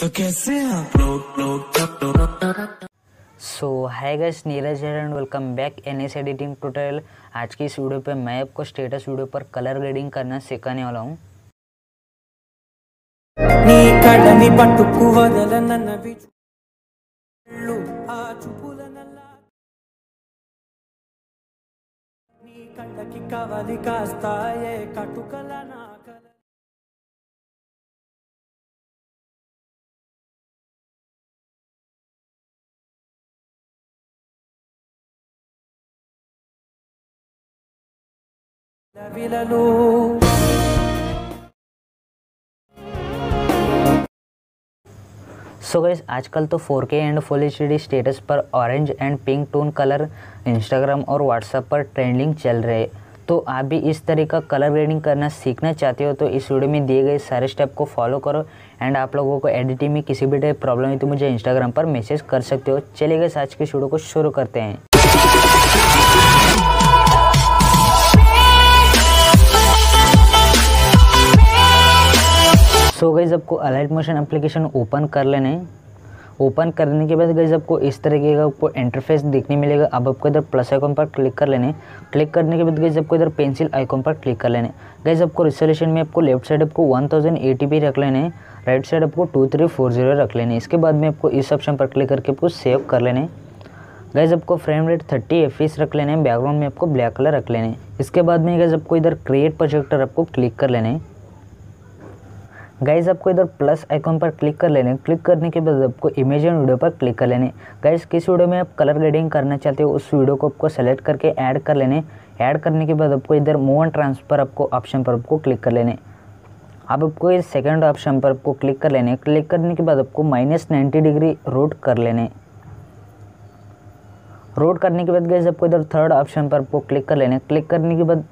तो कैसे आप लोग लोग so hi guys Neeraj here and welcome back N S editing tutorial आज की इस वीडियो पे मैं आपको स्टेटस वीडियो पर कलर ग्रेडिंग करना सिखाने वाला हूँ కంటకి కవలి కాస్తాయే కటుకలనా सो गई आजकल तो 4K and full H status पर orange and pink tone colour Instagram और व्हाट्सएप पर ट्रेंडिंग चल रहे तो आप भी इस तरह का कलर ग्रेडिंग करना सीखना चाहते हो तो इस वीडियो में दिए गए सारे स्टेप को फॉलो करो एंड आप लोगों को एडिटिंग में किसी भी टाइप प्रॉब्लम है तो मुझे इंस्टाग्राम पर मैसेज कर सकते हो चलिए गए आज के वीडियो को शुरू करते हैं सो गई आपको अलाइट मोशन एप्लीकेशन ओपन कर लेने ओपन करने के बाद गई आपको इस तरीके का आपको इंटरफेस देखने मिलेगा अब आपको इधर प्लस आइकॉन पर क्लिक कर लेने क्लिक करने के बाद गई आपको इधर पेंसिल आइकॉन पर क्लिक कर लेने गई आपको रिसोल्यूशन में आपको लेफ्ट साइड आपको वन थाउजेंड रख लेने राइट साइड आपको टू थ्री फोर जीरो रख लेने इसके बाद में आपको इस ऑप्शन पर क्लिक करके आपको सेव कर लेने गैज आपको फ्रेम रेट थर्टी एफ रख लेने बैकग्राउंड में आपको ब्लैक कलर रख लेने इसके बाद में गैज आपको इधर क्रिएट प्रोजेक्टर आपको क्लिक कर लेने गाइज आपको इधर प्लस आइकॉन पर क्लिक कर लेने क्लिक करने के बाद आपको इमेज एंड वीडियो पर क्लिक कर लेने गाइज किस वीडियो में आप कलर ग्रेडिंग करना चाहते हो उस वीडियो को आपको सेलेक्ट करके ऐड कर लेने ऐड करने के बाद आपको इधर मूव एंड ट्रांसफर आपको ऑप्शन पर आपको क्लिक कर लेने अब आपको इस सेकेंड ऑप्शन पर आपको क्लिक कर लेने क्लिक करने के बाद आपको माइनस नाइन्टी डिग्री रोट कर लेने रोट करने के बाद गैस आपको इधर थर्ड ऑप्शन पर आपको क्लिक कर लेने क्लिक करने के बाद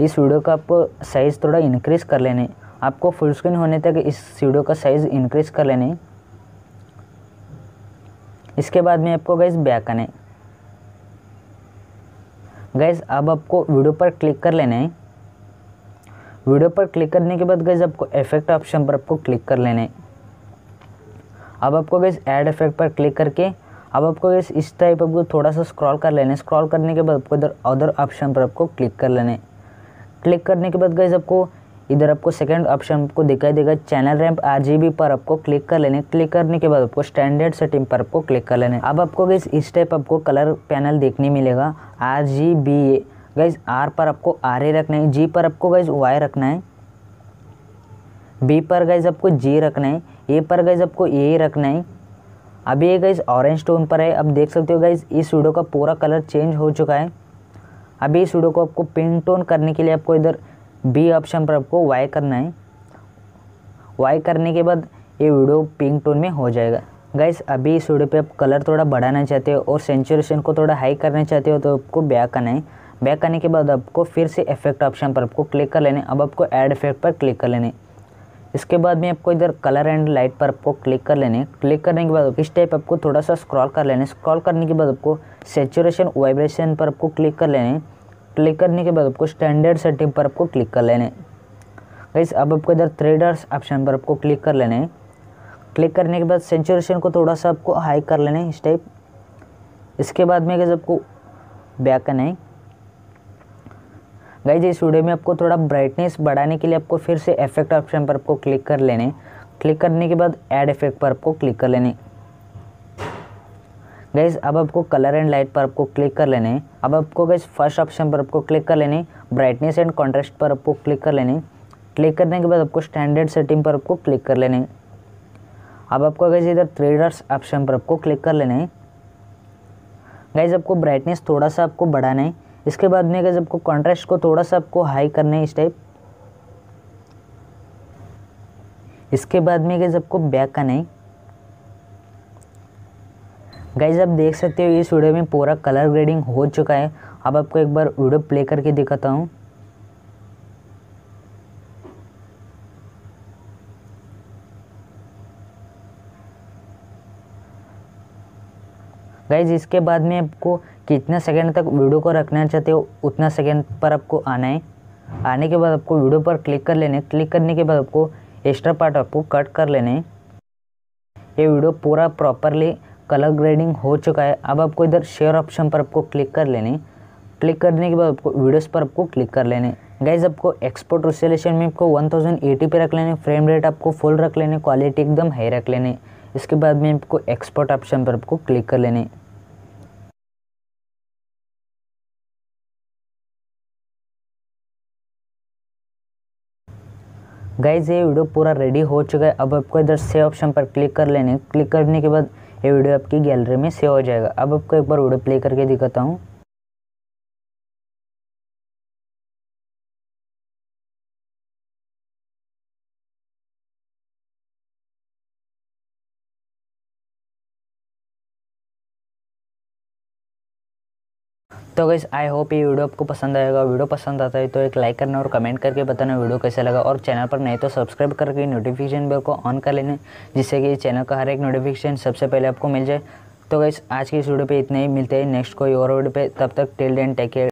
इस वीडियो का आपको साइज़ थोड़ा इंक्रीज़ कर लेने आपको फुल स्क्रीन होने तक इस वीडियो का साइज़ इंक्रीज़ कर लेना इसके बाद में आपको गैस बैक आने गैस अब आपको वीडियो पर क्लिक कर लेना है वीडियो पर क्लिक करने के बाद गैस आपको इफेक्ट ऑप्शन पर आपको क्लिक कर लेने अब आपको गैस ऐड इफेक्ट पर क्लिक करके अब आपको गैस इस टाइप आपको थोड़ा सा स्क्रॉल कर लेना स्क्रॉल करने के बाद आपको इधर अदर ऑप्शन पर आपको क्लिक कर लेने क्लिक करने के बाद गैस आपको इधर आपको सेकंड ऑप्शन आपको दिखाई देगा चैनल रैम्प आरजीबी पर आपको क्लिक कर लेने क्लिक करने के बाद आपको स्टैंडर्ड सेटिंग पर आपको क्लिक कर लेने अब आपको गैस इस टाइप आपको कलर पैनल देखने मिलेगा R G B A guys R पर आपको आर ए रखना है जी पर आपको गैस वाई रखना है बी पर गैस आपको जी रखना है ए पर गैस आपको ए रखना है अभी ये गैस ऑरेंज टोन पर है अब देख सकते हो गैस इस वीडियो का पूरा कलर चेंज हो चुका है अभी इस वीडियो को आपको पिंक टोन करने के लिए आपको इधर बी ऑप्शन पर आपको वाई करना है वाई करने के बाद ये वीडियो पिंक टोन में हो जाएगा गाइस अभी इस वीडियो पे आप कलर थोड़ा बढ़ाना चाहते हो और सेंचुरेशन को थोड़ा हाई करना चाहते हो तो आपको बैक आना है बैक आने के बाद आपको फिर से इफेक्ट ऑप्शन पर आपको क्लिक कर लेने अब आपको ऐड इफेक्ट पर क्लिक कर लेने इसके बाद में आपको इधर कलर एंड लाइट पर आपको क्लिक कर लेने क्लिक करने के बाद इस टाइप आपको थोड़ा सा स्क्रॉल कर लेने स्क्रॉल करने के बाद आपको सेचुरेशन वाइब्रेशन पर आपको क्लिक कर लेने क्लिक करने के बाद आपको स्टैंडर्ड सेटिंग पर आपको क्लिक कर लेने है अब आपको इधर थ्रेडर्स ऑप्शन पर आपको क्लिक कर लेना है क्लिक करने के बाद सेंचुरेशन को थोड़ा सा आपको हाई कर लेना है इस टाइप इसके बाद में गैस आपको बैक करना है गाइज इस वीडियो में आपको थोड़ा ब्राइटनेस बढ़ाने के लिए आपको फिर से इफेक्ट ऑप्शन पर आपको क्लिक कर लेने क्लिक करने के बाद ऐड इफेक्ट पर आपको क्लिक कर लेने गैस अब आपको कलर एंड लाइट पर आपको क्लिक कर लेने अब आपको गैस फर्स्ट ऑप्शन पर आपको क्लिक कर लेने ब्राइटनेस एंड कॉन्ट्रास्ट पर आपको क्लिक कर लेने क्लिक करने के बाद आपको स्टैंडर्ड सेटिंग पर आपको क्लिक कर लेने अब आपको गैस इधर थ्री डर्स ऑप्शन पर आपको क्लिक कर लेना है गैस आपको ब्राइटनेस थोड़ा सा आपको बढ़ाना है इसके बाद में गैस आपको कॉन्ट्रास्ट को थोड़ा सा आपको हाई करना है इस टाइप इसके बाद में गैस आपको बैक आना है गाइज आप देख सकते हो इस वीडियो में पूरा कलर ग्रेडिंग हो चुका है अब आपको एक बार वीडियो प्ले करके दिखाता हूँ गाइज इसके बाद में आपको कितना सेकंड तक वीडियो को रखना चाहते हो उतना सेकंड पर आपको आना है आने के बाद आपको वीडियो पर क्लिक कर लेने क्लिक करने के बाद आपको एक्स्ट्रा पार्ट आपको कट कर लेने ये वीडियो पूरा प्रॉपरली कलर ग्रेडिंग हो चुका है अब आपको इधर शेयर ऑप्शन पर आपको क्लिक कर लेने क्लिक करने के बाद आपको वीडियोस पर आपको क्लिक कर लेने गाइज आपको एक्सपोर्ट रिसोलेशन में आपको वन थाउजेंड एटी पे रख लेने फ्रेम रेट आपको फुल रख लेने क्वालिटी एकदम हाई रख लेने इसके बाद में आपको एक्सपोर्ट ऑप्शन पर आपको क्लिक कर लेने गाइज ये वीडियो पूरा रेडी हो चुका है अब आपको इधर से ऑप्शन पर क्लिक कर लेने क्लिक करने के बाद ये वीडियो आपकी गैलरी में सेव हो जाएगा अब आपको एक बार वीडियो प्ले करके दिखाता हूँ तो गई आई होप ये वीडियो आपको पसंद आएगा वीडियो पसंद आता है तो एक लाइक करना और कमेंट करके बताना वीडियो कैसा लगा और चैनल पर नहीं तो सब्सक्राइब करके नोटिफिकेशन बेल को ऑन कर लेने जिससे कि चैनल का हर एक नोटिफिकेशन सबसे पहले आपको मिल जाए तो गई आज की इस वीडियो पर इतना ही मिलते हैं नेक्स्ट कोई और वीडियो पर तब तक टिल डेन टेक केयर